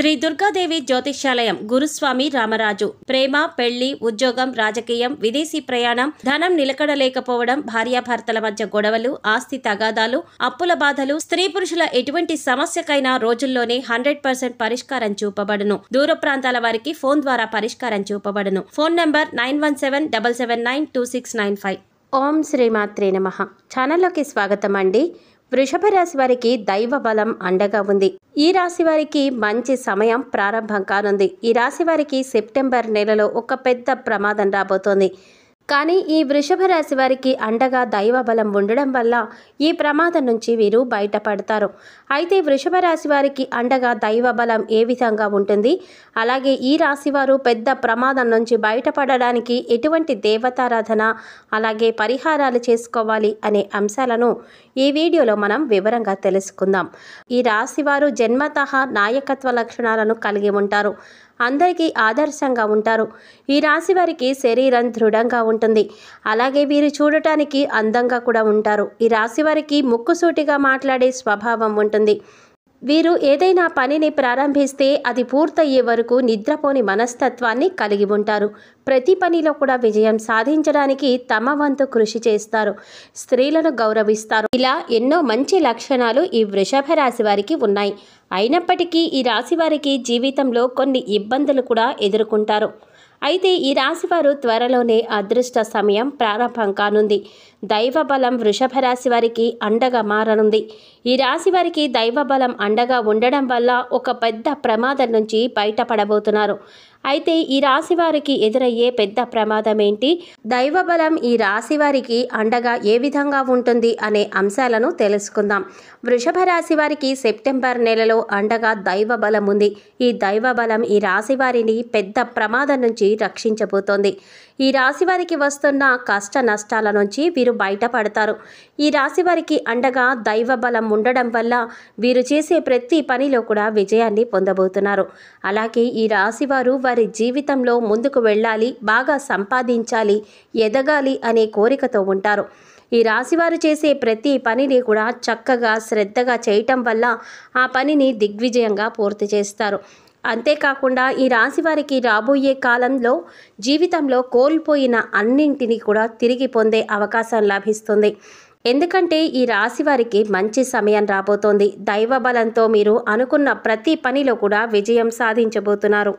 శ్రీ దుర్గాదేవి జ్యోతిష్యాలయం గురుస్వామి రామరాజు ప్రేమ పెళ్లి ఉద్యోగం రాజకీయం విదేశీ ప్రయాణం ధనం నిలకడలేకపోవడం భార్యాభర్తల మధ్య గొడవలు ఆస్తి తగాదాలు అప్పుల బాధలు స్త్రీ పురుషుల ఎటువంటి సమస్యకైనా రోజుల్లోనే హండ్రెడ్ పర్సెంట్ పరిష్కారం చూపబడును దూర ప్రాంతాల వారికి ఫోన్ ద్వారా పరిష్కారం చూపబడును phone number nine one seven double seven nine two six nine five ఓం శ్రీమాత్రే నమ ఛానల్లోకి స్వాగతం అండి వృషభ రాశి వారికి దైవ బలం అండగా ఉంది ఈ రాశి వారికి మంచి సమయం ప్రారంభం కానుంది ఈ రాశి వారికి సెప్టెంబర్ నెలలో ఒక పెద్ద ప్రమాదం రాబోతోంది కానీ ఈ వృషభ రాశి వారికి అండగా దైవ బలం ఉండడం వల్ల ఈ ప్రమాదం నుంచి వీరు బయటపడతారు అయితే వృషభ రాశి వారికి అండగా దైవ బలం ఏ విధంగా ఉంటుంది అలాగే ఈ రాశి వారు పెద్ద ప్రమాదం నుంచి బయటపడడానికి ఎటువంటి దేవతారాధన అలాగే పరిహారాలు చేసుకోవాలి అనే అంశాలను ఈ వీడియోలో మనం వివరంగా తెలుసుకుందాం ఈ రాశి వారు జన్మతహ నాయకత్వ లక్షణాలను కలిగి ఉంటారు అందరికీ ఆదర్శంగా ఉంటారు ఈ రాశి వారికి శరీరం దృఢంగా ఉంటుంది అలాగే వీరు చూడటానికి అందంగా కూడా ఉంటారు ఈ రాశి వారికి ముక్కుసూటిగా మాట్లాడే స్వభావం ఉంటుంది వీరు ఏదైనా పనిని ప్రారంభిస్తే అది పూర్తయ్యే వరకు నిద్రపోని మనస్తత్వాన్ని కలిగి ఉంటారు ప్రతి పనిలో కూడా విజయం సాధించడానికి తమ వంతు కృషి చేస్తారు స్త్రీలను గౌరవిస్తారు ఇలా ఎన్నో మంచి లక్షణాలు ఈ వృషభ రాశి వారికి ఉన్నాయి అయినప్పటికీ ఈ రాశి వారికి జీవితంలో కొన్ని ఇబ్బందులు కూడా ఎదుర్కొంటారు అయితే ఈ రాశివారు త్వరలోనే అదృష్ట సమయం ప్రారంభం కానుంది దైవ బలం వృషభ రాశి వారికి అండగా మారనుంది ఈ రాశి వారికి దైవ బలం అండగా ఉండడం వల్ల ఒక పెద్ద ప్రమాదం నుంచి బయటపడబోతున్నారు అయితే ఈ రాశి వారికి ఎదురయ్యే పెద్ద ప్రమాదం ఏంటి దైవ బలం ఈ రాశి వారికి అండగా ఏ విధంగా ఉంటుంది అనే అంశాలను తెలుసుకుందాం వృషభ రాశి వారికి సెప్టెంబర్ నెలలో అండగా దైవ బలం ఉంది ఈ దైవ బలం ఈ రాశి వారిని పెద్ద ప్రమాదం నుంచి రక్షించబోతోంది ఈ రాశి వారికి వస్తున్న కష్ట నష్టాల నుంచి వీరు బయటపడతారు ఈ రాశి వారికి అండగా దైవ బలం ఉండడం వల్ల వీరు చేసే ప్రతి పనిలో కూడా విజయాన్ని పొందబోతున్నారు అలాగే ఈ రాశి వారు వారి జీవితంలో ముందుకు వెళ్ళాలి బాగా సంపాదించాలి ఎదగాలి అనే కోరికతో ఉంటారు ఈ రాశివారు చేసే ప్రతి పనిని కూడా చక్కగా శ్రద్ధగా చేయటం వల్ల ఆ పనిని దిగ్విజయంగా పూర్తి చేస్తారు అంతేకాకుండా ఈ రాశి వారికి రాబోయే కాలంలో జీవితంలో కోల్పోయిన అన్నింటినీ కూడా తిరిగి పొందే అవకాశం లభిస్తుంది ఎందుకంటే ఈ రాశి వారికి మంచి సమయం రాబోతోంది దైవ బలంతో మీరు అనుకున్న ప్రతి పనిలో కూడా విజయం సాధించబోతున్నారు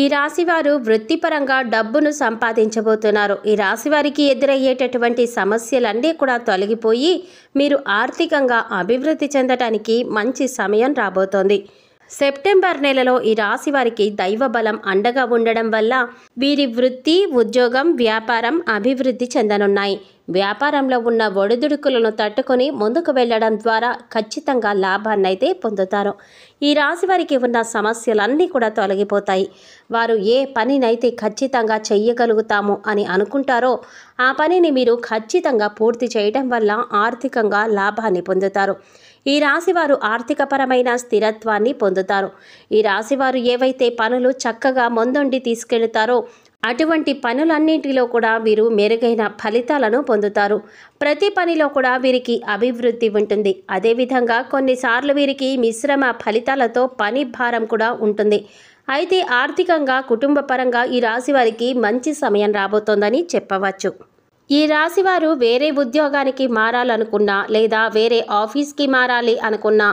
ఈ రాశివారు వృత్తిపరంగా డబ్బును సంపాదించబోతున్నారు ఈ రాశివారికి ఎదురయ్యేటటువంటి సమస్యలన్నీ కూడా తొలగిపోయి మీరు ఆర్థికంగా అభివృద్ధి చెందడానికి మంచి సమయం రాబోతోంది సెప్టెంబర్ నెలలో ఈ రాశి వారికి దైవ బలం అండగా ఉండడం వల్ల వీరి వృత్తి ఉద్యోగం వ్యాపారం అభివృద్ధి చెందనున్నాయి వ్యాపారంలో ఉన్న ఒడిదుడుకులను తట్టుకొని ముందుకు వెళ్ళడం ద్వారా ఖచ్చితంగా లాభాన్నైతే పొందుతారు ఈ రాశి వారికి ఉన్న సమస్యలన్నీ కూడా తొలగిపోతాయి వారు ఏ పనినైతే ఖచ్చితంగా చెయ్యగలుగుతాము అని అనుకుంటారో ఆ పనిని మీరు ఖచ్చితంగా పూర్తి చేయడం వల్ల ఆర్థికంగా లాభాన్ని పొందుతారు ఈ రాశివారు ఆర్థికపరమైన స్థిరత్వాన్ని పొందుతారు ఈ రాశివారు ఏవైతే పనులు చక్కగా ముందుండి తీసుకెళ్తారో అటువంటి పనులన్నింటిలో కూడా వీరు మెరుగైన ఫలితాలను పొందుతారు ప్రతి పనిలో కూడా వీరికి అభివృద్ధి ఉంటుంది అదేవిధంగా కొన్నిసార్లు వీరికి మిశ్రమ ఫలితాలతో పని భారం కూడా ఉంటుంది అయితే ఆర్థికంగా కుటుంబపరంగా ఈ రాశి వారికి మంచి సమయం రాబోతోందని చెప్పవచ్చు ఈ రాశివారు వేరే ఉద్యోగానికి మారాలనుకున్నా లేదా వేరే ఆఫీస్కి మారాలి అనుకున్నా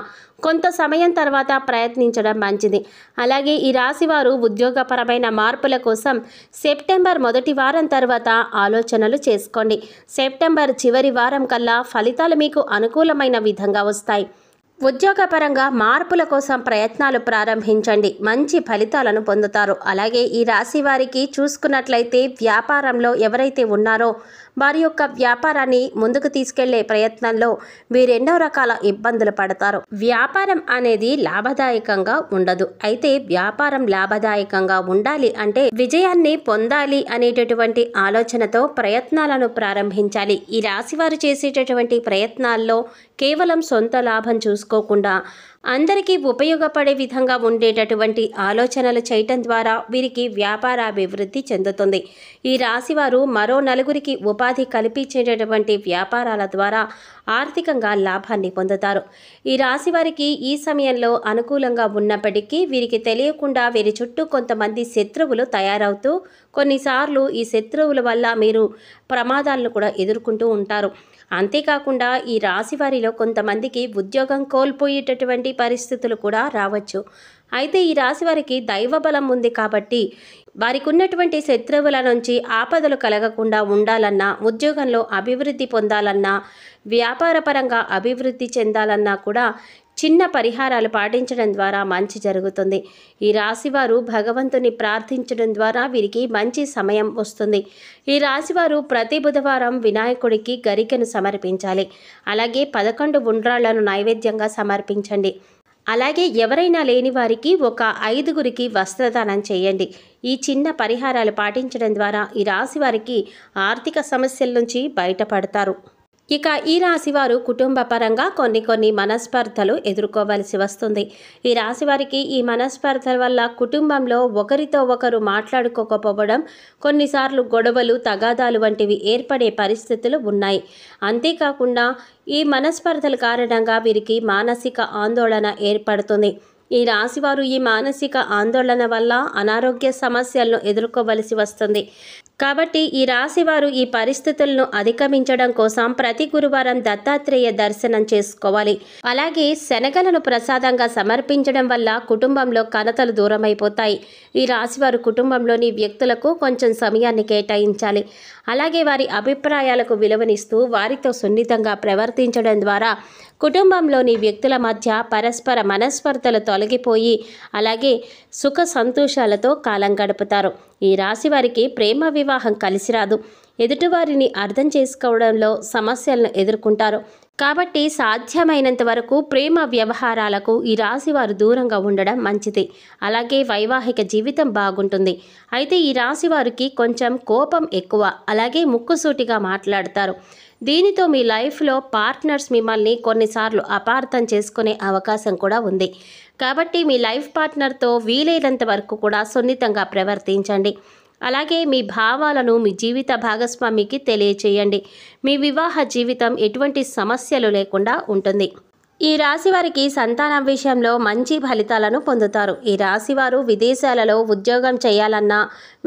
కొంత సమయం తర్వాత ప్రయత్నించడం మంచిది అలాగే ఈ రాశివారు ఉద్యోగపరమైన మార్పుల కోసం సెప్టెంబర్ మొదటి వారం తర్వాత ఆలోచనలు చేసుకోండి సెప్టెంబర్ చివరి వారం కల్లా ఫలితాలు మీకు అనుకూలమైన విధంగా వస్తాయి ఉద్యోగపరంగా మార్పుల కోసం ప్రయత్నాలు ప్రారంభించండి మంచి ఫలితాలను పొందుతారు అలాగే ఈ రాశి వారికి చూసుకున్నట్లయితే వ్యాపారంలో ఎవరైతే ఉన్నారో వారి యొక్క వ్యాపారాన్ని ముందుకు తీసుకెళ్లే ప్రయత్నంలో వీరెన్నో రకాల ఇబ్బందులు పడతారు వ్యాపారం అనేది లాభదాయకంగా ఉండదు అయితే వ్యాపారం లాభదాయకంగా ఉండాలి అంటే విజయాన్ని పొందాలి అనేటటువంటి ఆలోచనతో ప్రయత్నాలను ప్రారంభించాలి ఈ రాశివారు చేసేటటువంటి ప్రయత్నాల్లో కేవలం సొంత లాభం చూసుకోకుండా అందరికీ ఉపయోగపడే విధంగా ఉండేటటువంటి ఆలోచనలు చేయటం ద్వారా వీరికి వ్యాపారాభివృద్ధి చెందుతుంది ఈ రాశివారు మరో నలుగురికి ఉపాధి కల్పించేటటువంటి వ్యాపారాల ద్వారా ఆర్థికంగా లాభాన్ని పొందుతారు ఈ రాశి వారికి ఈ సమయంలో అనుకూలంగా ఉన్నప్పటికీ వీరికి తెలియకుండా వీరి చుట్టూ కొంతమంది శత్రువులు తయారవుతూ కొన్నిసార్లు ఈ శత్రువుల వల్ల మీరు ప్రమాదాలను కూడా ఎదుర్కొంటూ ఉంటారు అంతేకాకుండా ఈ రాశి వారిలో కొంతమందికి ఉద్యోగం కోల్పోయేటటువంటి పరిస్థితులు కూడా రావచ్చు అయితే ఈ రాశి వారికి దైవ బలం ఉంది కాబట్టి వారికి ఉన్నటువంటి శత్రువుల నుంచి ఆపదలు కలగకుండా ఉండాలన్నా ఉద్యోగంలో అభివృద్ధి పొందాలన్నా వ్యాపారపరంగా అభివృద్ధి చెందాలన్నా కూడా చిన్న పరిహారాలు పాటించడం ద్వారా మంచి జరుగుతుంది ఈ రాశివారు భగవంతుని ప్రార్థించడం ద్వారా వీరికి మంచి సమయం వస్తుంది ఈ రాశివారు ప్రతి బుధవారం వినాయకుడికి గరికెను సమర్పించాలి అలాగే పదకొండు ఉండ్రాళ్లను నైవేద్యంగా సమర్పించండి అలాగే ఎవరైనా లేని వారికి ఒక ఐదుగురికి వస్త్రదానం చేయండి ఈ చిన్న పరిహారాలు పాటించడం ద్వారా ఈ రాశి వారికి ఆర్థిక సమస్యల నుంచి బయటపడతారు ఇక ఈ రాశివారు కుటుంబ పరంగా కొన్ని కొన్ని మనస్పర్ధలు ఎదుర్కోవలసి వస్తుంది ఈ రాశివారికి ఈ మనస్పర్ధల వల్ల కుటుంబంలో ఒకరితో ఒకరు మాట్లాడుకోకపోవడం కొన్నిసార్లు గొడవలు తగాదాలు వంటివి ఏర్పడే పరిస్థితులు ఉన్నాయి అంతేకాకుండా ఈ మనస్పర్ధల కారణంగా వీరికి మానసిక ఆందోళన ఏర్పడుతుంది ఈ రాశివారు ఈ మానసిక ఆందోళన వల్ల అనారోగ్య సమస్యలను ఎదుర్కోవలసి వస్తుంది కాబట్టి ఈ రాశివారు ఈ పరిస్థితులను అధిగమించడం కోసం ప్రతి గురువారం దత్తాత్రేయ దర్శనం చేసుకోవాలి అలాగే శనగలను ప్రసాదంగా సమర్పించడం వల్ల కుటుంబంలో కనతలు దూరమైపోతాయి ఈ రాశివారు కుటుంబంలోని వ్యక్తులకు కొంచెం సమయాన్ని కేటాయించాలి అలాగే వారి అభిప్రాయాలకు విలువనిస్తూ వారితో సున్నితంగా ప్రవర్తించడం ద్వారా కుటుంబంలోని వ్యక్తుల మధ్య పరస్పర మనస్పర్ధలతో తొలగిపోయి అలాగే సుఖ సంతోషాలతో కాలం గడుపుతారు ఈ రాశి వారికి ప్రేమ వివాహం కలిసి రాదు ఎదుటివారిని అర్థం చేసుకోవడంలో సమస్యలను ఎదుర్కొంటారు కాబట్టి సాధ్యమైనంత వరకు ప్రేమ వ్యవహారాలకు ఈ రాశి వారు దూరంగా ఉండడం మంచిది అలాగే వైవాహిక జీవితం బాగుంటుంది అయితే ఈ రాశి వారికి కొంచెం కోపం ఎక్కువ అలాగే ముక్కుసూటిగా మాట్లాడతారు దీనితో మీ లైఫ్లో పార్ట్నర్స్ మిమ్మల్ని కొన్నిసార్లు అపార్థం చేసుకునే అవకాశం కూడా ఉంది కాబట్టి మీ లైఫ్ పార్ట్నర్తో వీలైనంత వరకు కూడా సున్నితంగా ప్రవర్తించండి అలాగే మీ భావాలను మీ జీవిత భాగస్వామికి తెలియచేయండి మీ వివాహ జీవితం ఎటువంటి సమస్యలు లేకుండా ఉంటుంది ఈ రాశి వారికి సంతానం విషయంలో మంచి ఫలితాలను పొందుతారు ఈ రాశి వారు విదేశాలలో ఉద్యోగం చేయాలన్నా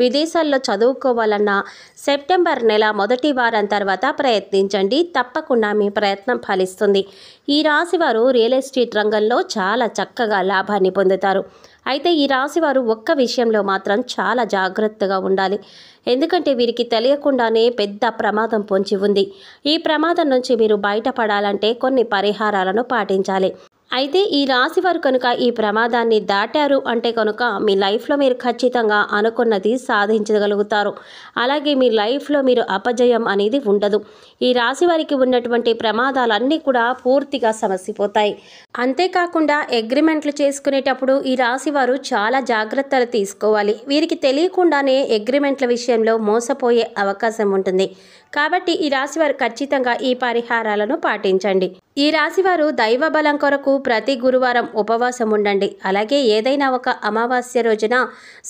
విదేశాల్లో చదువుకోవాలన్నా సెప్టెంబర్ నెల మొదటి వారం తర్వాత ప్రయత్నించండి తప్పకుండా మీ ప్రయత్నం ఫలిస్తుంది ఈ రాశి వారు రియల్ ఎస్టేట్ రంగంలో చాలా చక్కగా లాభాన్ని పొందుతారు అయితే ఈ రాశి వారు ఒక్క విషయంలో మాత్రం చాలా జాగ్రత్తగా ఉండాలి ఎందుకంటే వీరికి తెలియకుండానే పెద్ద ప్రమాదం పొంచి ఉంది ఈ ప్రమాదం నుంచి మీరు బయటపడాలంటే కొన్ని పరిహారాలను పాటించాలి అయితే ఈ రాశి వారు కనుక ఈ ప్రమాదాన్ని దాటారు అంటే కనుక మీ లైఫ్లో మీరు ఖచ్చితంగా అనుకున్నది సాధించగలుగుతారు అలాగే మీ లైఫ్లో మీరు అపజయం అనేది ఉండదు ఈ రాశి వారికి ఉన్నటువంటి ప్రమాదాలన్నీ కూడా పూర్తిగా సమసిపోతాయి అంతేకాకుండా అగ్రిమెంట్లు చేసుకునేటప్పుడు ఈ రాశి వారు చాలా జాగ్రత్తలు తీసుకోవాలి వీరికి తెలియకుండానే అగ్రిమెంట్ల విషయంలో మోసపోయే అవకాశం ఉంటుంది కాబట్టి ఈ రాశివారు ఖచ్చితంగా ఈ పరిహారాలను పాటించండి ఈ రాశివారు దైవ బలం కొరకు ప్రతి గురువారం ఉపవాసం ఉండండి అలాగే ఏదైనా ఒక అమావాస్య రోజున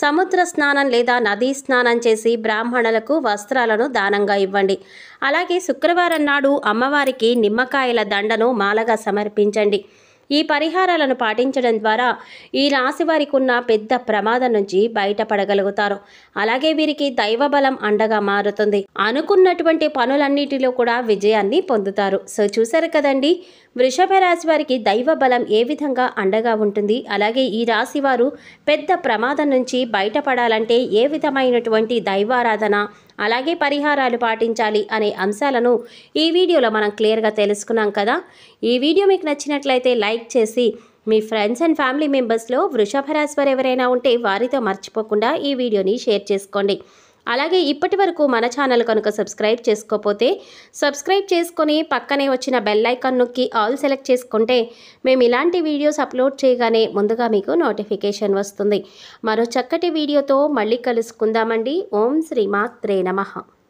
సముద్ర స్నానం లేదా నదీ స్నానం చేసి బ్రాహ్మణులకు వస్త్రాలను దానంగా ఇవ్వండి అలాగే శుక్రవారం నాడు అమ్మవారికి నిమ్మకాయల దండను మాలగా సమర్పించండి ఈ పరిహారాలను పాటించడం ద్వారా ఈ రాశి వారికి ఉన్న పెద్ద ప్రమాదం నుంచి బయటపడగలుగుతారు అలాగే వీరికి దైవ బలం అండగా మారుతుంది అనుకున్నటువంటి పనులన్నిటిలో కూడా విజయాన్ని పొందుతారు సో చూసారు కదండి వృషభ రాశి వారికి దైవ బలం ఏ విధంగా అండగా ఉంటుంది అలాగే ఈ రాశి వారు పెద్ద ప్రమాదం నుంచి బయటపడాలంటే ఏ విధమైనటువంటి దైవారాధన అలాగే పరిహారాలు పాటించాలి అనే అంశాలను ఈ వీడియోలో మనం క్లియర్గా తెలుసుకున్నాం కదా ఈ వీడియో మీకు నచ్చినట్లయితే లైక్ చేసి మీ ఫ్రెండ్స్ అండ్ ఫ్యామిలీ మెంబర్స్లో వృషభ రాశి వారు ఎవరైనా ఉంటే వారితో మర్చిపోకుండా ఈ వీడియోని షేర్ చేసుకోండి అలాగే ఇప్పటి వరకు మన ఛానల్ కనుక సబ్స్క్రైబ్ చేసుకోకపోతే సబ్స్క్రైబ్ చేసుకొని పక్కనే వచ్చిన బెల్ ఐకాన్ నొక్కి ఆల్ సెలెక్ట్ చేసుకుంటే మేము ఇలాంటి వీడియోస్ అప్లోడ్ చేయగానే ముందుగా మీకు నోటిఫికేషన్ వస్తుంది మరో చక్కటి వీడియోతో మళ్ళీ కలుసుకుందామండి ఓం శ్రీమాత్రే నమ